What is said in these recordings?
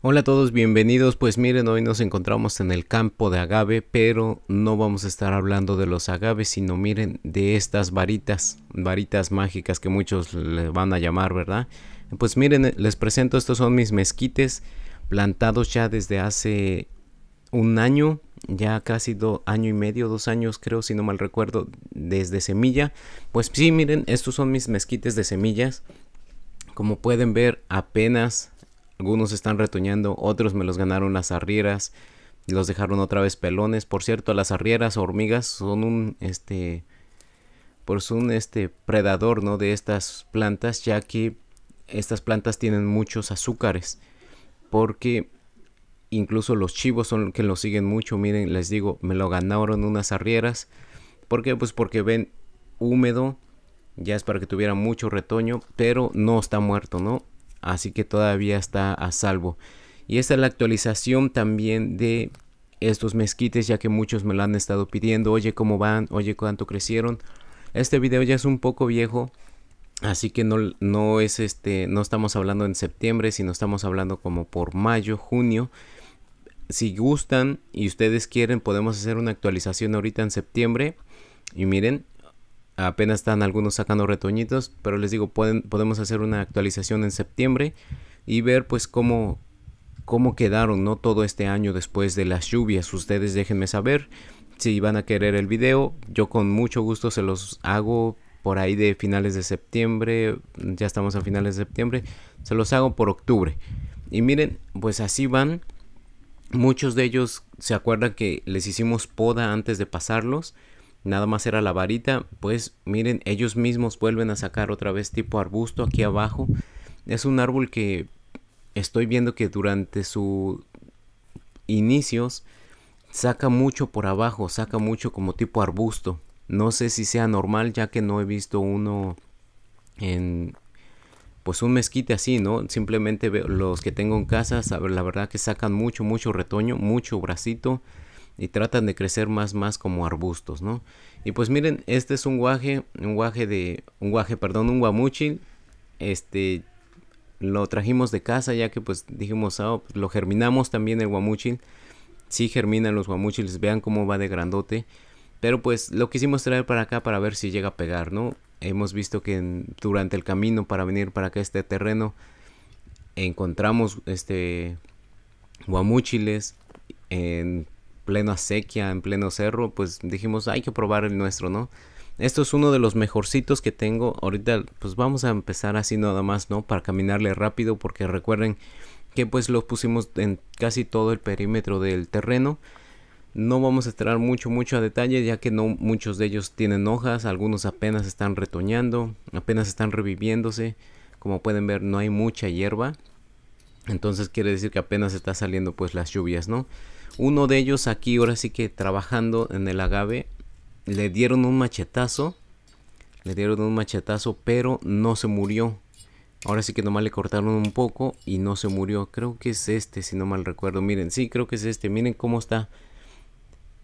Hola a todos, bienvenidos. Pues miren, hoy nos encontramos en el campo de agave, pero no vamos a estar hablando de los agaves, sino miren de estas varitas, varitas mágicas que muchos le van a llamar, ¿verdad? Pues miren, les presento, estos son mis mezquites plantados ya desde hace un año, ya casi dos año y medio, dos años creo, si no mal recuerdo, desde semilla. Pues sí, miren, estos son mis mezquites de semillas. Como pueden ver, apenas algunos están retoñando, otros me los ganaron las arrieras, los dejaron otra vez pelones. Por cierto, las arrieras hormigas son un este por pues un este predador, ¿no? de estas plantas, ya que estas plantas tienen muchos azúcares, porque incluso los chivos son que lo siguen mucho, miren, les digo, me lo ganaron unas arrieras. ¿Por qué? Pues porque ven húmedo, ya es para que tuviera mucho retoño, pero no está muerto, ¿no? así que todavía está a salvo. Y esta es la actualización también de estos mezquites, ya que muchos me lo han estado pidiendo, oye cómo van, oye cuánto crecieron. Este video ya es un poco viejo, así que no, no es este, no estamos hablando en septiembre, sino estamos hablando como por mayo, junio. Si gustan y ustedes quieren, podemos hacer una actualización ahorita en septiembre. Y miren, apenas están algunos sacando retoñitos, pero les digo, pueden, podemos hacer una actualización en septiembre y ver pues cómo, cómo quedaron, ¿no? Todo este año después de las lluvias. Ustedes déjenme saber si van a querer el video. Yo con mucho gusto se los hago por ahí de finales de septiembre. Ya estamos a finales de septiembre. Se los hago por octubre. Y miren, pues así van. Muchos de ellos se acuerdan que les hicimos poda antes de pasarlos nada más era la varita, pues miren, ellos mismos vuelven a sacar otra vez tipo arbusto aquí abajo. Es un árbol que estoy viendo que durante sus inicios saca mucho por abajo, saca mucho como tipo arbusto. No sé si sea normal ya que no he visto uno en pues un mezquite así, ¿no? Simplemente los que tengo en casa, la verdad que sacan mucho, mucho retoño, mucho bracito y tratan de crecer más más como arbustos, ¿no? Y pues miren, este es un guaje, un guaje de un guaje, perdón, un guamuchil. Este lo trajimos de casa ya que pues dijimos, ah, pues, lo germinamos también el guamuchil. Sí germinan los guamuchiles, vean cómo va de grandote. Pero pues lo quisimos traer para acá para ver si llega a pegar, ¿no? Hemos visto que durante el camino para venir para acá este terreno encontramos este guamuchiles en plena sequía, en pleno cerro, pues dijimos, hay que probar el nuestro, ¿no? Esto es uno de los mejorcitos que tengo. Ahorita pues vamos a empezar así nada más, ¿no? Para caminarle rápido porque recuerden que pues los pusimos en casi todo el perímetro del terreno. No vamos a entrar mucho, mucho a detalle ya que no muchos de ellos tienen hojas, algunos apenas están retoñando, apenas están reviviéndose. Como pueden ver no hay mucha hierba. Entonces quiere decir que apenas está saliendo pues las lluvias, ¿no? Uno de ellos aquí, ahora sí que trabajando en el agave, le dieron un machetazo. Le dieron un machetazo, pero no se murió. Ahora sí que nomás le cortaron un poco y no se murió. Creo que es este, si no mal recuerdo. Miren, sí, creo que es este. Miren cómo está.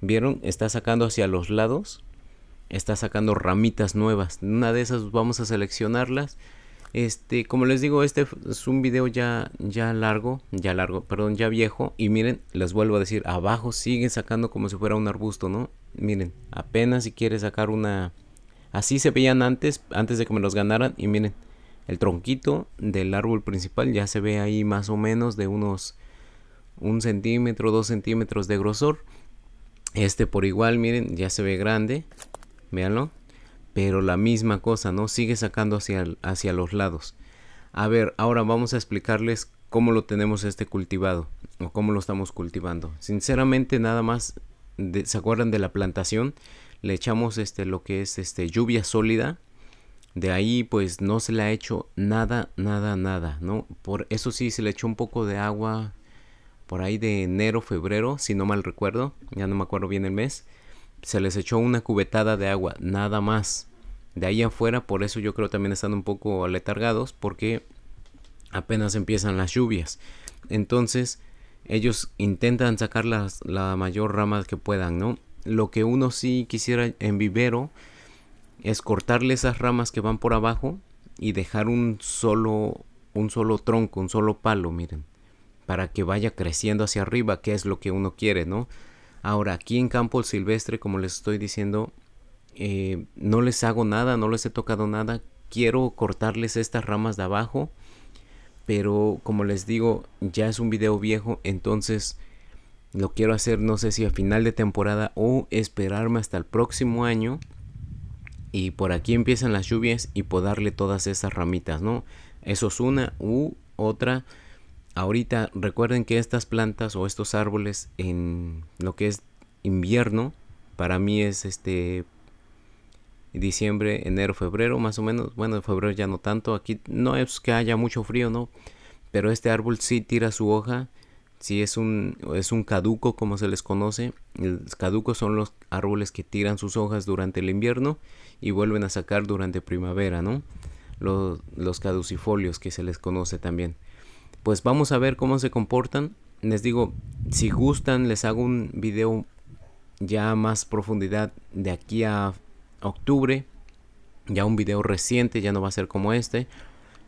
¿Vieron? Está sacando hacia los lados. Está sacando ramitas nuevas. Una de esas vamos a seleccionarlas. Este, como les digo, este es un video ya, ya largo, ya largo, perdón, ya viejo. Y miren, les vuelvo a decir, abajo siguen sacando como si fuera un arbusto, ¿no? Miren, apenas si quiere sacar una... Así se veían antes, antes de que me los ganaran. Y miren, el tronquito del árbol principal ya se ve ahí más o menos de unos un centímetro, dos centímetros de grosor. Este por igual, miren, ya se ve grande. Véanlo pero la misma cosa, ¿no? Sigue sacando hacia, hacia los lados. A ver, ahora vamos a explicarles cómo lo tenemos este cultivado o cómo lo estamos cultivando. Sinceramente, nada más, ¿se acuerdan de la plantación? Le echamos este, lo que es este, lluvia sólida. De ahí pues no se le ha hecho nada, nada, nada, ¿no? Por eso sí se le echó un poco de agua por ahí de enero, febrero, si no mal recuerdo, ya no me acuerdo bien el mes se les echó una cubetada de agua, nada más. De ahí afuera, por eso yo creo también están un poco aletargados, porque apenas empiezan las lluvias. Entonces, ellos intentan sacar las, la mayor rama que puedan, ¿no? Lo que uno sí quisiera en vivero es cortarle esas ramas que van por abajo y dejar un solo, un solo tronco, un solo palo, miren, para que vaya creciendo hacia arriba, que es lo que uno quiere, ¿no? Ahora, aquí en campo el silvestre, como les estoy diciendo, eh, no les hago nada, no les he tocado nada. Quiero cortarles estas ramas de abajo, pero como les digo, ya es un video viejo, entonces lo quiero hacer no sé si a final de temporada o esperarme hasta el próximo año y por aquí empiezan las lluvias y darle todas esas ramitas, ¿no? Eso es una u otra Ahorita recuerden que estas plantas o estos árboles en lo que es invierno, para mí es este diciembre, enero, febrero, más o menos. Bueno, en febrero ya no tanto. Aquí no es que haya mucho frío, ¿no? Pero este árbol sí tira su hoja. Sí es un, es un caduco, como se les conoce. Los caducos son los árboles que tiran sus hojas durante el invierno y vuelven a sacar durante primavera, ¿no? Los, los caducifolios que se les conoce también pues vamos a ver cómo se comportan. Les digo, si gustan, les hago un video ya más profundidad de aquí a octubre. Ya un video reciente, ya no va a ser como este.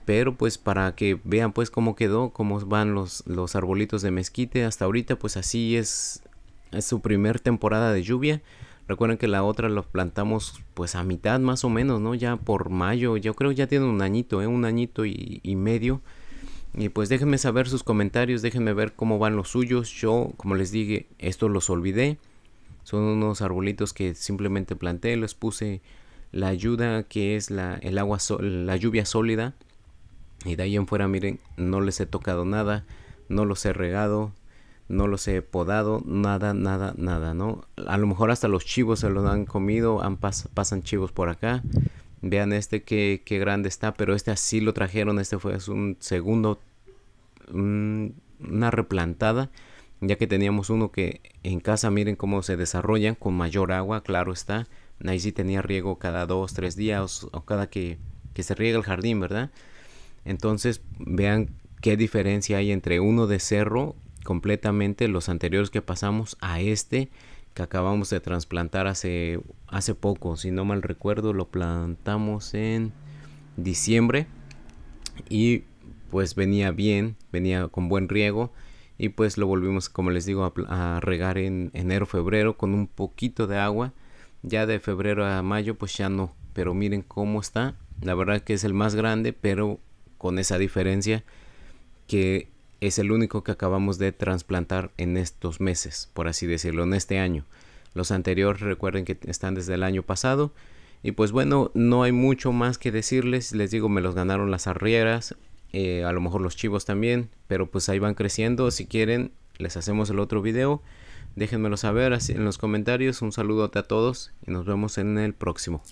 Pero pues para que vean pues cómo quedó, cómo van los, los arbolitos de mezquite. Hasta ahorita pues así es, es su primer temporada de lluvia. Recuerden que la otra los plantamos pues a mitad más o menos, ¿no? Ya por mayo, yo creo ya tiene un añito, ¿eh? Un añito y medio. Y pues déjenme saber sus comentarios, déjenme ver cómo van los suyos. Yo, como les dije, esto los olvidé. Son unos arbolitos que simplemente planté, les puse la ayuda que es la, el agua la lluvia sólida. Y de ahí en fuera, miren, no les he tocado nada, no los he regado, no los he podado, nada, nada, nada, ¿no? A lo mejor hasta los chivos se los han comido, han pasan chivos por acá. Vean este que, grande está, pero este así lo trajeron. Este fue un segundo, una replantada, ya que teníamos uno que en casa, miren cómo se desarrollan con mayor agua, claro está. Ahí sí tenía riego cada dos, tres días o, cada que, que se riega el jardín, ¿verdad? Entonces vean qué diferencia hay entre uno de cerro completamente, los anteriores que pasamos, a este que acabamos de trasplantar hace, hace poco. Si no mal recuerdo, lo plantamos en diciembre. Y pues venía bien, venía con buen riego. Y pues lo volvimos, como les digo, a, a regar en enero, febrero con un poquito de agua. Ya de febrero a mayo, pues ya no. Pero miren cómo está. La verdad que es el más grande, pero con esa diferencia que es el único que acabamos de trasplantar en estos meses, por así decirlo, en este año. Los anteriores recuerden que están desde el año pasado. Y pues bueno, no hay mucho más que decirles. Les digo, me los ganaron las arrieras, eh, a lo mejor los chivos también, pero pues ahí van creciendo. Si quieren, les hacemos el otro video. Déjenmelo saber en los comentarios. Un saludo a todos y nos vemos en el próximo.